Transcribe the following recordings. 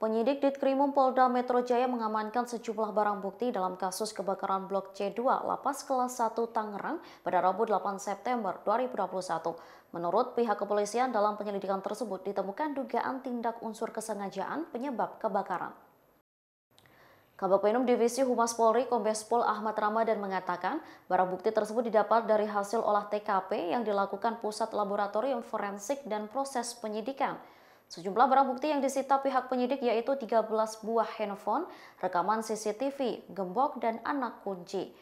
Penyidik Ditkrimum Polda Metro Jaya mengamankan sejumlah barang bukti dalam kasus kebakaran Blok C2 Lapas Kelas 1 Tangerang pada Rabu 8 September 2021. Menurut pihak kepolisian dalam penyelidikan tersebut ditemukan dugaan tindak unsur kesengajaan penyebab kebakaran. Kabupaten Divisi Humas Polri Kombes Pol Ahmad Ramadan mengatakan, barang bukti tersebut didapat dari hasil olah TKP yang dilakukan Pusat Laboratorium Forensik dan Proses Penyidikan. Sejumlah barang bukti yang disita pihak penyidik yaitu 13 buah handphone, rekaman CCTV, gembok, dan anak kunci.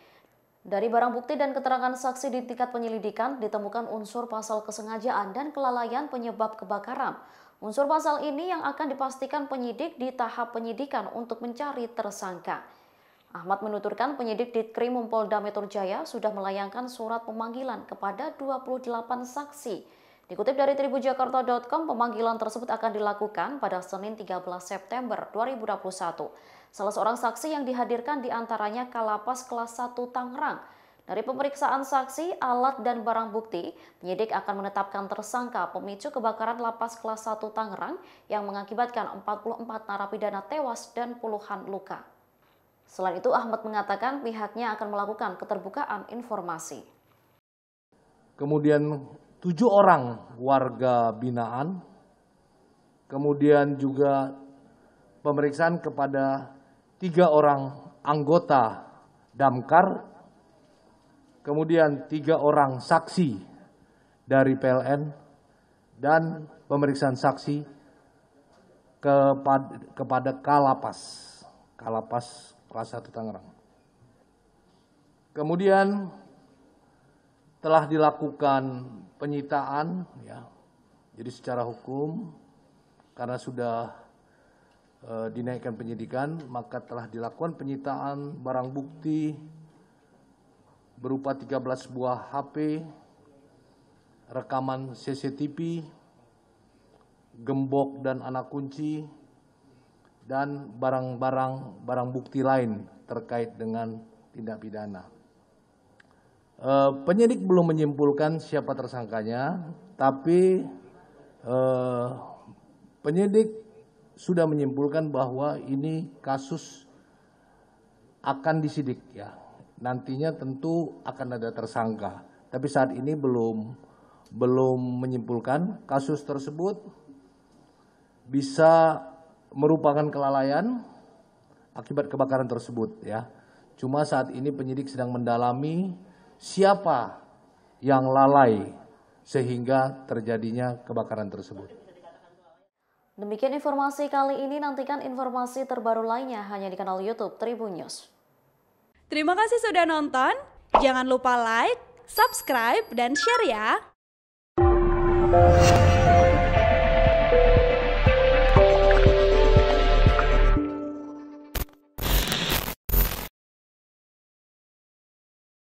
Dari barang bukti dan keterangan saksi di tingkat penyelidikan ditemukan unsur pasal kesengajaan dan kelalaian penyebab kebakaran. Unsur pasal ini yang akan dipastikan penyidik di tahap penyidikan untuk mencari tersangka. Ahmad menuturkan penyidik Ditkrim Polda Metro Jaya sudah melayangkan surat pemanggilan kepada 28 saksi Dikutip dari tribujakarta.com, pemanggilan tersebut akan dilakukan pada Senin 13 September 2021. Salah seorang saksi yang dihadirkan diantaranya Kalapas kelas 1 Tangerang. Dari pemeriksaan saksi, alat dan barang bukti, penyidik akan menetapkan tersangka pemicu kebakaran lapas kelas 1 Tangerang yang mengakibatkan 44 narapidana tewas dan puluhan luka. Selain itu, Ahmad mengatakan pihaknya akan melakukan keterbukaan informasi. Kemudian tujuh orang warga binaan, kemudian juga pemeriksaan kepada tiga orang anggota damkar, kemudian tiga orang saksi dari PLN, dan pemeriksaan saksi kepada, kepada Kalapas, Kalapas kelas 1 Tangerang. Kemudian telah dilakukan penyitaan ya. Jadi secara hukum karena sudah e, dinaikkan penyidikan, maka telah dilakukan penyitaan barang bukti berupa 13 buah HP, rekaman CCTV, gembok dan anak kunci, dan barang-barang barang bukti lain terkait dengan tindak pidana. Eh, penyidik belum menyimpulkan siapa tersangkanya, tapi eh, penyidik sudah menyimpulkan bahwa ini kasus akan disidik ya. Nantinya tentu akan ada tersangka. Tapi saat ini belum belum menyimpulkan kasus tersebut bisa merupakan kelalaian akibat kebakaran tersebut ya. Cuma saat ini penyidik sedang mendalami siapa yang lalai sehingga terjadinya kebakaran tersebut. Demikian informasi kali ini, nantikan informasi terbaru lainnya hanya di kanal Youtube Tribun News. Terima kasih sudah nonton, jangan lupa like, subscribe, dan share ya!